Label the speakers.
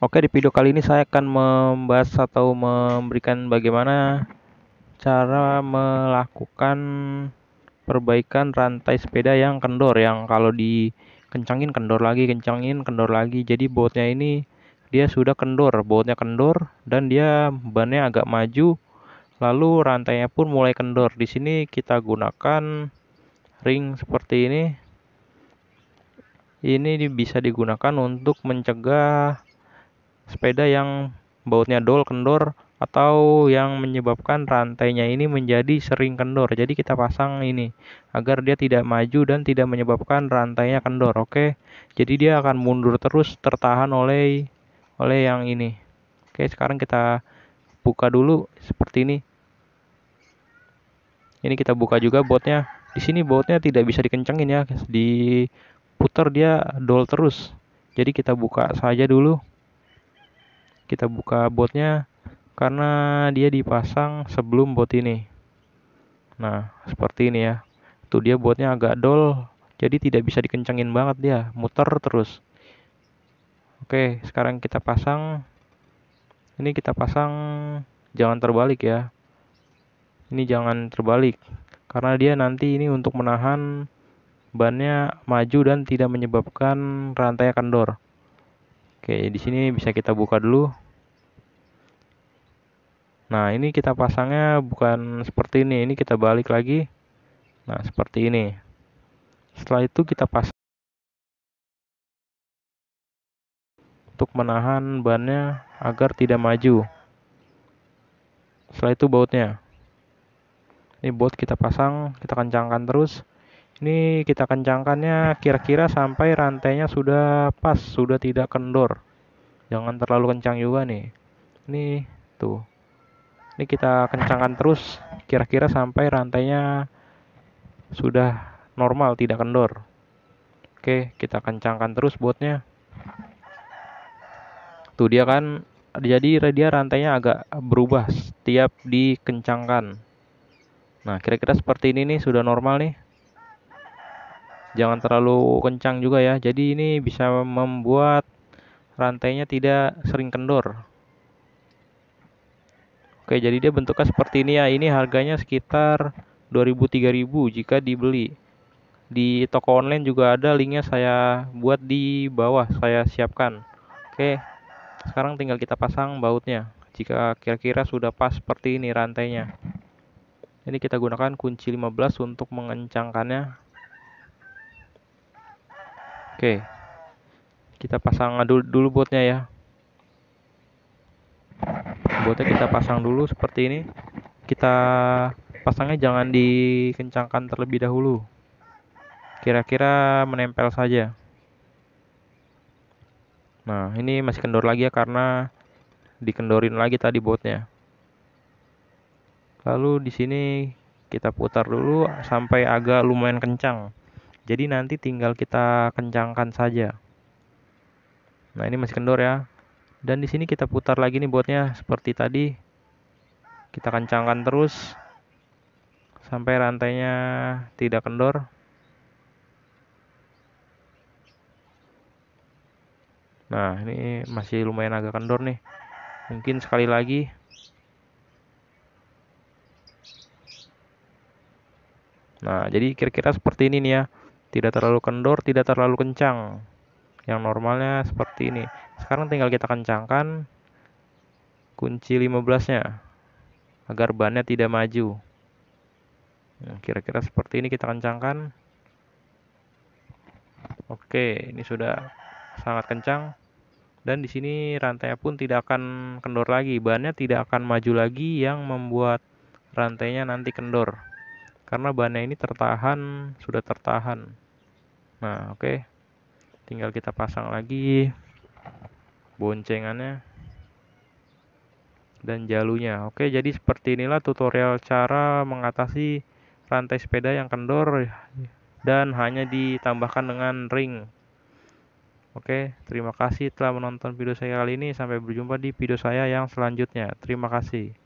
Speaker 1: Oke, di video kali ini saya akan membahas atau memberikan bagaimana cara melakukan perbaikan rantai sepeda yang kendor yang kalau dikencangin kendor lagi, kencangin kendor lagi. Jadi bautnya ini dia sudah kendor, bautnya kendor dan dia bannya agak maju. Lalu rantainya pun mulai kendor. Di sini kita gunakan ring seperti ini. Ini bisa digunakan untuk mencegah sepeda yang bautnya dol kendor atau yang menyebabkan rantainya ini menjadi sering kendor. Jadi kita pasang ini agar dia tidak maju dan tidak menyebabkan rantainya kendor. Oke. Jadi dia akan mundur terus tertahan oleh oleh yang ini. Oke, sekarang kita buka dulu seperti ini. Ini kita buka juga bautnya. Di sini bautnya tidak bisa dikencengin ya. di putar dia dol terus. Jadi kita buka saja dulu kita buka botnya karena dia dipasang sebelum bot ini nah seperti ini ya tuh dia botnya agak dol jadi tidak bisa dikencengin banget dia muter terus oke sekarang kita pasang ini kita pasang jangan terbalik ya ini jangan terbalik karena dia nanti ini untuk menahan bannya maju dan tidak menyebabkan rantai kendor. Oke, di sini bisa kita buka dulu. Nah, ini kita pasangnya bukan seperti ini. Ini kita balik lagi. Nah, seperti ini. Setelah itu kita pasang untuk menahan bannya agar tidak maju. Setelah itu bautnya. Ini baut kita pasang, kita kencangkan terus. Ini kita kencangkannya kira-kira sampai rantainya sudah pas, sudah tidak kendor. Jangan terlalu kencang juga nih. Ini tuh ini kita kencangkan terus kira-kira sampai rantainya sudah normal tidak kendor oke kita kencangkan terus buatnya tuh dia kan jadi dia rantainya agak berubah setiap dikencangkan nah kira-kira seperti ini nih sudah normal nih jangan terlalu kencang juga ya jadi ini bisa membuat rantainya tidak sering kendor Oke, jadi dia bentuknya seperti ini ya. Ini harganya sekitar 2000-3000 jika dibeli. Di toko online juga ada linknya saya buat di bawah, saya siapkan. Oke, sekarang tinggal kita pasang bautnya. Jika kira-kira sudah pas seperti ini rantainya. Ini kita gunakan kunci 15 untuk mengencangkannya. Oke, kita pasang dulu, dulu bautnya ya bobotnya kita pasang dulu seperti ini kita pasangnya jangan dikencangkan terlebih dahulu kira-kira menempel saja nah ini masih kendor lagi ya karena dikendorin lagi tadi botnya lalu di sini kita putar dulu sampai agak lumayan kencang jadi nanti tinggal kita kencangkan saja nah ini masih kendor ya dan di sini kita putar lagi nih buatnya seperti tadi kita kencangkan terus sampai rantainya tidak kendor nah ini masih lumayan agak kendor nih mungkin sekali lagi nah jadi kira-kira seperti ini nih ya tidak terlalu kendor tidak terlalu kencang yang normalnya seperti ini sekarang tinggal kita kencangkan kunci 15-nya agar bannya tidak maju. Ya, kira-kira nah, seperti ini kita kencangkan. Oke, ini sudah sangat kencang dan di sini rantainya pun tidak akan kendor lagi. Bannya tidak akan maju lagi yang membuat rantainya nanti kendor. Karena bannya ini tertahan, sudah tertahan. Nah, oke. Tinggal kita pasang lagi boncengannya dan jalunya. Oke, jadi seperti inilah tutorial cara mengatasi rantai sepeda yang kendor dan hanya ditambahkan dengan ring. Oke, terima kasih telah menonton video saya kali ini. Sampai berjumpa di video saya yang selanjutnya. Terima kasih.